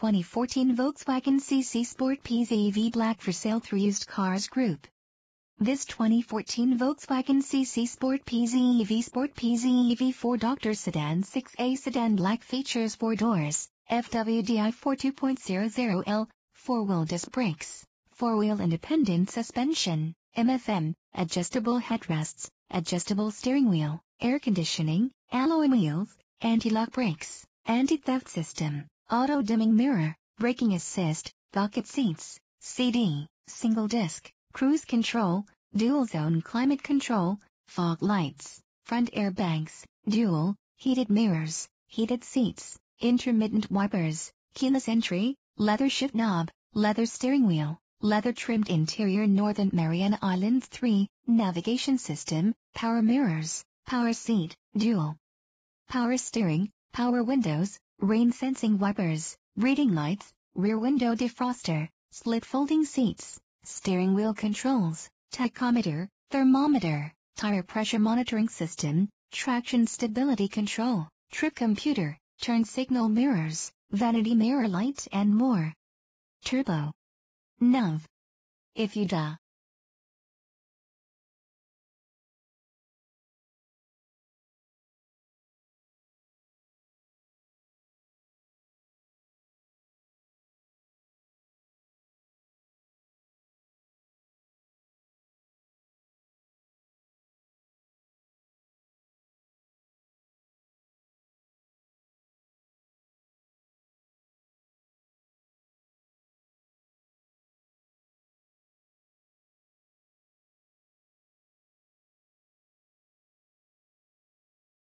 2014 Volkswagen CC Sport PZEV Black for sale through Used Cars Group. This 2014 Volkswagen CC Sport PZEV Sport PZEV 4 Doctor Sedan 6A Sedan Black features 4 doors, FWDI 4 2.00L, 4-wheel disc brakes, 4-wheel independent suspension, MFM, adjustable headrests, adjustable steering wheel, air conditioning, alloy wheels, anti-lock brakes, anti-theft system, auto dimming mirror, braking assist, bucket seats, CD, single disc, cruise control, dual zone climate control, fog lights, front airbags, dual, heated mirrors, heated seats, intermittent wipers, keyless entry, leather shift knob, leather steering wheel, leather trimmed interior Northern Mariana Islands 3, navigation system, power mirrors, power seat, dual, power steering, power windows, rain sensing wipers, reading lights, rear window defroster, slip folding seats, steering wheel controls, tachometer, thermometer, tire pressure monitoring system, traction stability control, trip computer, turn signal mirrors, vanity mirror light and more. Turbo. Nav. If you da.